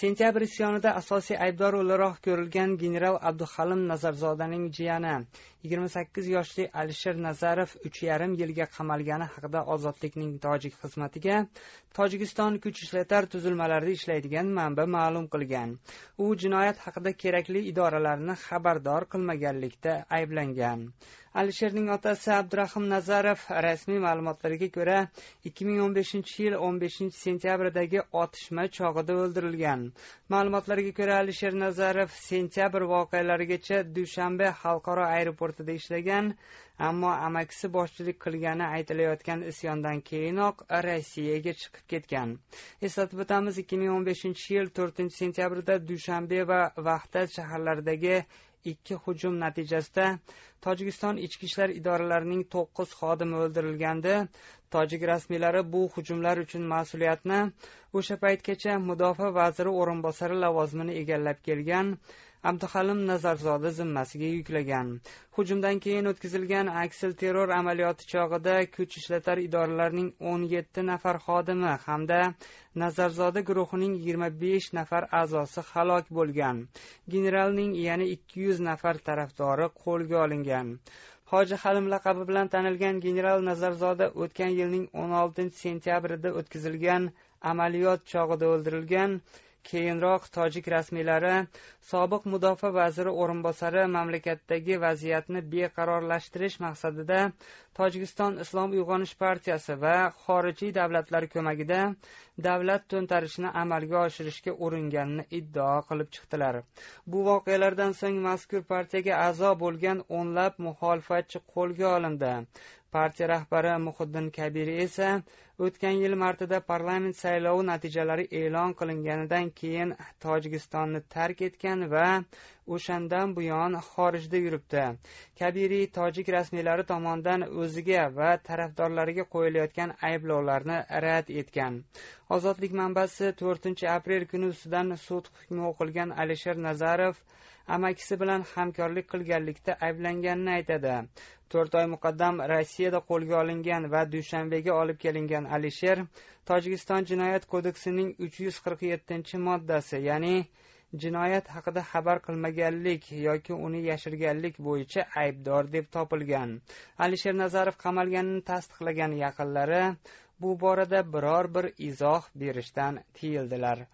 sentyabr isyonida asosiy aybdor o'laroq ko'rilgan general abduhalim nazarzodaning jiyani yigirma sakkiz yoshli alisher nazarov uch yarim yilga qamalgani haqida ozodlikning tojik xizmatiga tojikiston kuch ishlatar tuzilmalarida ishlaydigan manba ma'lum qilgan u jinoyat haqida kerakli idoralarni xabardor qilmaganlikda ayblangan alisherning otasi abdurahim nazarov rasmiy ma'lumotlarga ko'ra ikki ming o'n beshinchi yil o'n beshinchi sentyabrdagi otishma chog'ida o'ldirilgan ma'lumotlarga ko'ra alisher nazarov sentyabr voqealarigacha dushanbe xalqaro aeroportida ishlagan ammo amakisi boshchilik qilgani aytilayotgan isyondan keyinoq rossiyaga chiqib ketgan eslatib o'tamiz ikki ming o'n beshinchi yil to'rtinchi sentyabrda dushanbe va vahdat shaharlaridagi ikki hujum natijasida tojikiston ichki ishlar idoralarining to'qqiz xodimi o'ldirilgandi tojik rasmiylari bu hujumlar uchun mas'uliyatni o'sha paytgacha mudofaa vaziri o'rinbosari lavozimini egallab kelgan abduhalim nazarzoda zimmasiga yuklagan hujumdan keyin o'tkazilgan aksil terror amaliyoti chog'ida kuch ishlatar idoralarning o'n yetti nafar xodimi hamda nazarzoda guruhining yigirma besh nafar a'zosi halok bo'lgan generalning yana ikki yuz nafar tarafdori qo'lga olingan hoji halim laqabi bilan tanilgan general nazarzoda o'tgan yilning o'n oltinchi sentyabrida o'tkazilgan amaliyot chog'ida o'ldirilgan keyinroq tojik rasmiylari sobiq mudofaa vaziri o'rinbosari mamlakatdagi vaziyatni beqarorlashtirish maqsadida tojikiston islom uyg'onish partiyasi va xorijiy davlatlar ko'magida davlat to'ntarishini amalga oshirishga uringanini iddao qilib chiqdilar bu voqealardan so'ng mazkur partiyaga a'zo bo'lgan o'nlab muxolifatchi qo'lga olindi partiya rahbari muhiddin kabiri esa o'tgan yil martida parlament saylovi natijalari e'lon qilinganidan keyin tojikistonni tark etgan va o'shandan buyon xorijda yuribdi kabiriy tojik rasmiylari tomonidan o'ziga va tarafdorlariga qo'yilayotgan ayblovlarni rad etgan ozodlik manbasi to'rtinchi aprel kuni ustidan sud hukmi o'qilgan alisher nazarov amakisi bilan hamkorlik qilganlikda ayblanganini aytadi to'rt oy muqaddam rossiyada qo'lga olingan va dushanbega olib kelingan alisher tojikiston jinoyat kodeksining uch yuz qirq yettinchi moddasi ya'ni jinoyat haqida xabar qilmaganlik yoki uni yashirganlik bo'yicha aybdor deb topilgan alisher nazarov qamalganini tasdiqlagan yaqinlari bu borada biror bir izoh berishdan tiyildilar